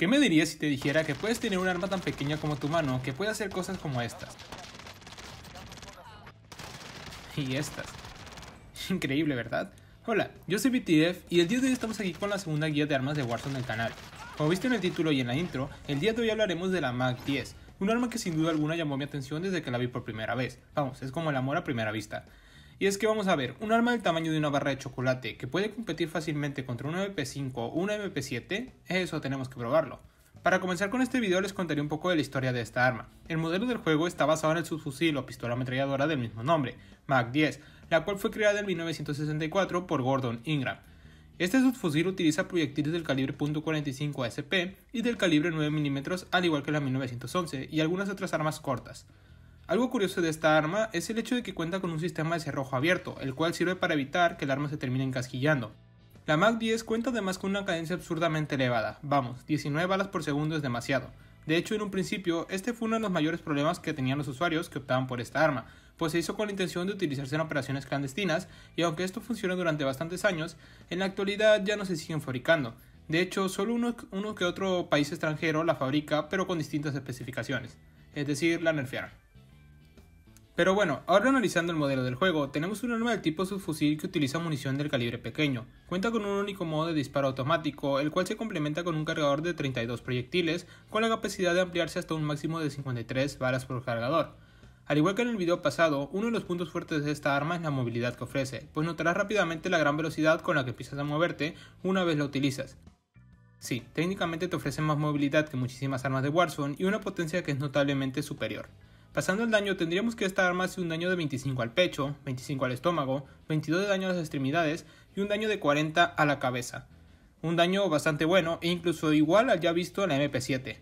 ¿Qué me dirías si te dijera que puedes tener un arma tan pequeña como tu mano que puede hacer cosas como estas? Y estas. Increíble, ¿verdad? Hola, yo soy BTF y el día de hoy estamos aquí con la segunda guía de armas de Warzone del canal. Como viste en el título y en la intro, el día de hoy hablaremos de la MAC-10, un arma que sin duda alguna llamó mi atención desde que la vi por primera vez. Vamos, es como el amor a primera vista. Y es que vamos a ver, un arma del tamaño de una barra de chocolate que puede competir fácilmente contra un MP5 o un MP7, eso tenemos que probarlo. Para comenzar con este video les contaré un poco de la historia de esta arma. El modelo del juego está basado en el subfusil o pistola ametralladora del mismo nombre, MAC-10, la cual fue creada en 1964 por Gordon Ingram. Este subfusil utiliza proyectiles del calibre .45 ASP y del calibre 9 mm al igual que la 1911 y algunas otras armas cortas. Algo curioso de esta arma es el hecho de que cuenta con un sistema de cerrojo abierto, el cual sirve para evitar que el arma se termine encasquillando. La MAC-10 cuenta además con una cadencia absurdamente elevada, vamos, 19 balas por segundo es demasiado. De hecho, en un principio, este fue uno de los mayores problemas que tenían los usuarios que optaban por esta arma, pues se hizo con la intención de utilizarse en operaciones clandestinas, y aunque esto funcionó durante bastantes años, en la actualidad ya no se siguen fabricando. De hecho, solo uno, uno que otro país extranjero la fabrica, pero con distintas especificaciones, es decir, la nerfearon. Pero bueno, ahora analizando el modelo del juego, tenemos un arma del tipo subfusil que utiliza munición del calibre pequeño. Cuenta con un único modo de disparo automático, el cual se complementa con un cargador de 32 proyectiles, con la capacidad de ampliarse hasta un máximo de 53 balas por cargador. Al igual que en el video pasado, uno de los puntos fuertes de esta arma es la movilidad que ofrece, pues notarás rápidamente la gran velocidad con la que empiezas a moverte una vez la utilizas. Sí, técnicamente te ofrece más movilidad que muchísimas armas de Warzone y una potencia que es notablemente superior. Pasando el daño, tendríamos que esta arma hace un daño de 25 al pecho, 25 al estómago, 22 de daño a las extremidades y un daño de 40 a la cabeza. Un daño bastante bueno e incluso igual al ya visto en la MP7.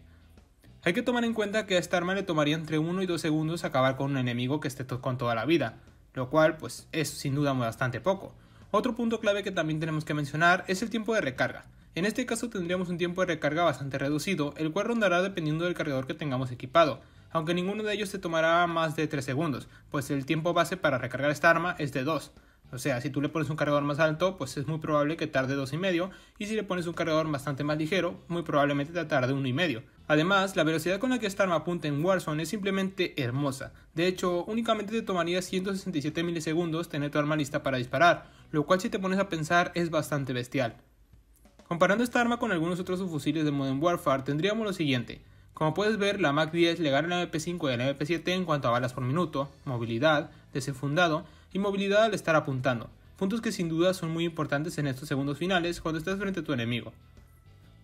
Hay que tomar en cuenta que a esta arma le tomaría entre 1 y 2 segundos acabar con un enemigo que esté con toda la vida, lo cual pues es sin duda bastante poco. Otro punto clave que también tenemos que mencionar es el tiempo de recarga. En este caso tendríamos un tiempo de recarga bastante reducido, el cual rondará dependiendo del cargador que tengamos equipado aunque ninguno de ellos te tomará más de 3 segundos, pues el tiempo base para recargar esta arma es de 2. O sea, si tú le pones un cargador más alto, pues es muy probable que tarde 2,5 y medio, y si le pones un cargador bastante más ligero, muy probablemente te tarde medio. Además, la velocidad con la que esta arma apunta en Warzone es simplemente hermosa. De hecho, únicamente te tomaría 167 milisegundos tener tu arma lista para disparar, lo cual si te pones a pensar es bastante bestial. Comparando esta arma con algunos otros subfusiles de Modern Warfare, tendríamos lo siguiente. Como puedes ver, la Mac 10 le gana a la MP5 y la MP7 en cuanto a balas por minuto, movilidad, desenfundado y movilidad al estar apuntando, puntos que sin duda son muy importantes en estos segundos finales cuando estás frente a tu enemigo.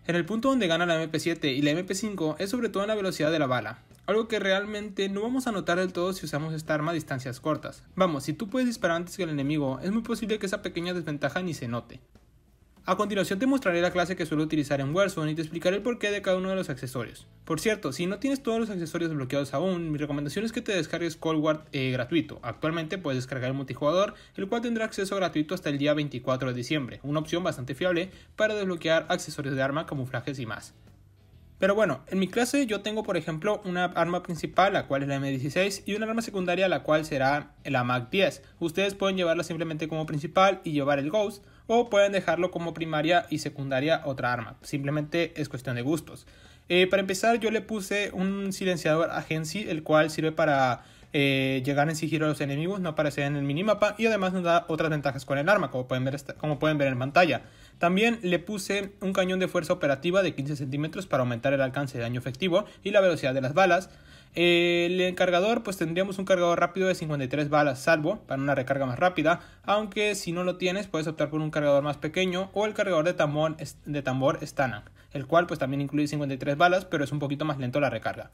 En el punto donde gana la MP7 y la MP5 es sobre todo en la velocidad de la bala, algo que realmente no vamos a notar del todo si usamos esta arma a distancias cortas. Vamos, si tú puedes disparar antes que el enemigo, es muy posible que esa pequeña desventaja ni se note. A continuación te mostraré la clase que suelo utilizar en Warzone y te explicaré el porqué de cada uno de los accesorios. Por cierto, si no tienes todos los accesorios desbloqueados aún, mi recomendación es que te descargues Cold War eh, gratuito. Actualmente puedes descargar el multijugador, el cual tendrá acceso gratuito hasta el día 24 de diciembre, una opción bastante fiable para desbloquear accesorios de arma, camuflajes y más. Pero bueno, en mi clase yo tengo por ejemplo una arma principal, la cual es la M16, y una arma secundaria, la cual será la MAC-10. Ustedes pueden llevarla simplemente como principal y llevar el Ghost, o pueden dejarlo como primaria y secundaria otra arma. Simplemente es cuestión de gustos. Eh, para empezar yo le puse un silenciador agency, el cual sirve para eh, llegar en sigilo a los enemigos, no aparecer en el minimapa, y además nos da otras ventajas con el arma, como pueden ver, como pueden ver en pantalla. También le puse un cañón de fuerza operativa de 15 centímetros para aumentar el alcance de daño efectivo y la velocidad de las balas. El encargador, pues tendríamos un cargador rápido de 53 balas salvo para una recarga más rápida, aunque si no lo tienes puedes optar por un cargador más pequeño o el cargador de tambor, de el cual pues también incluye 53 balas pero es un poquito más lento la recarga.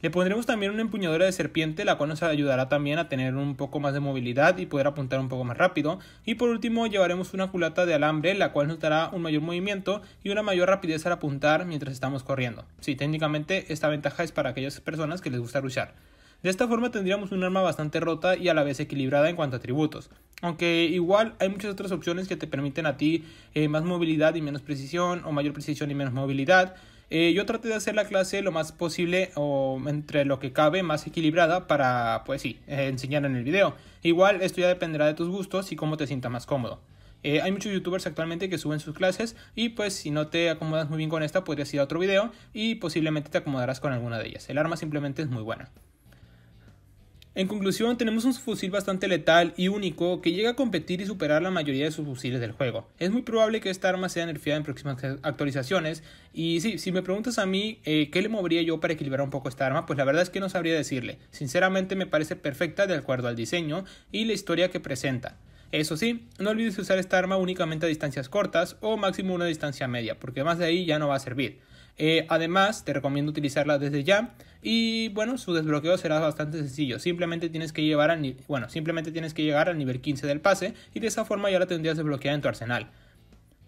Le pondremos también una empuñadora de serpiente, la cual nos ayudará también a tener un poco más de movilidad y poder apuntar un poco más rápido. Y por último llevaremos una culata de alambre, la cual nos dará un mayor movimiento y una mayor rapidez al apuntar mientras estamos corriendo. Sí, técnicamente esta ventaja es para aquellas personas que les gusta luchar. De esta forma tendríamos un arma bastante rota y a la vez equilibrada en cuanto a atributos. Aunque igual hay muchas otras opciones que te permiten a ti eh, más movilidad y menos precisión o mayor precisión y menos movilidad. Eh, yo traté de hacer la clase lo más posible o entre lo que cabe más equilibrada para, pues sí, eh, enseñar en el video. Igual esto ya dependerá de tus gustos y cómo te sienta más cómodo. Eh, hay muchos youtubers actualmente que suben sus clases y pues si no te acomodas muy bien con esta podrías ir a otro video y posiblemente te acomodarás con alguna de ellas. El arma simplemente es muy buena. En conclusión, tenemos un fusil bastante letal y único que llega a competir y superar la mayoría de sus fusiles del juego. Es muy probable que esta arma sea nerfeada en próximas actualizaciones y sí, si me preguntas a mí eh, qué le movería yo para equilibrar un poco esta arma, pues la verdad es que no sabría decirle. Sinceramente me parece perfecta de acuerdo al diseño y la historia que presenta. Eso sí, no olvides usar esta arma únicamente a distancias cortas o máximo una distancia media, porque más de ahí ya no va a servir. Eh, además, te recomiendo utilizarla desde ya. Y bueno, su desbloqueo será bastante sencillo. Simplemente tienes que llevar bueno, simplemente tienes que llegar al nivel 15 del pase y de esa forma ya la tendrías desbloqueada en tu arsenal.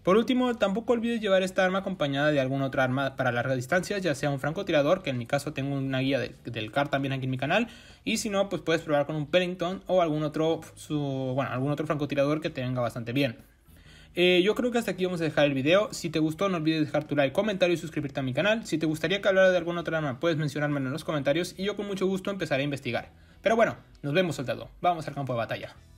Por último, tampoco olvides llevar esta arma acompañada de alguna otra arma para largas distancias, ya sea un francotirador, que en mi caso tengo una guía del CAR también aquí en mi canal, y si no, pues puedes probar con un Pennington o algún otro, algún otro francotirador que te venga bastante bien. Eh, yo creo que hasta aquí vamos a dejar el video. Si te gustó, no olvides dejar tu like, comentario y suscribirte a mi canal. Si te gustaría que hablara de alguna otra arma, puedes mencionármelo en los comentarios y yo con mucho gusto empezaré a investigar. Pero bueno, nos vemos soldado. Vamos al campo de batalla.